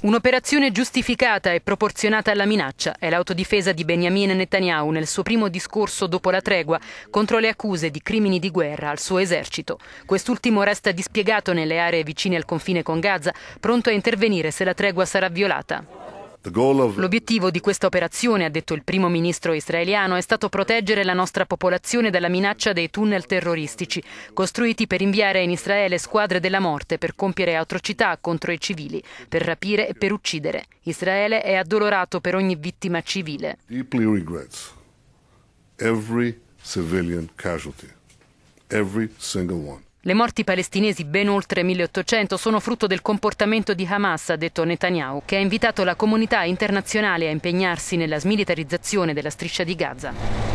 Un'operazione giustificata e proporzionata alla minaccia è l'autodifesa di Benjamin Netanyahu nel suo primo discorso dopo la tregua contro le accuse di crimini di guerra al suo esercito. Quest'ultimo resta dispiegato nelle aree vicine al confine con Gaza, pronto a intervenire se la tregua sarà violata. L'obiettivo di questa operazione, ha detto il primo ministro israeliano, è stato proteggere la nostra popolazione dalla minaccia dei tunnel terroristici, costruiti per inviare in Israele squadre della morte per compiere atrocità contro i civili, per rapire e per uccidere. Israele è addolorato per ogni vittima civile. Deeply regrets every civilian casualty, every single one. Le morti palestinesi, ben oltre 1800, sono frutto del comportamento di Hamas, ha detto Netanyahu, che ha invitato la comunità internazionale a impegnarsi nella smilitarizzazione della striscia di Gaza.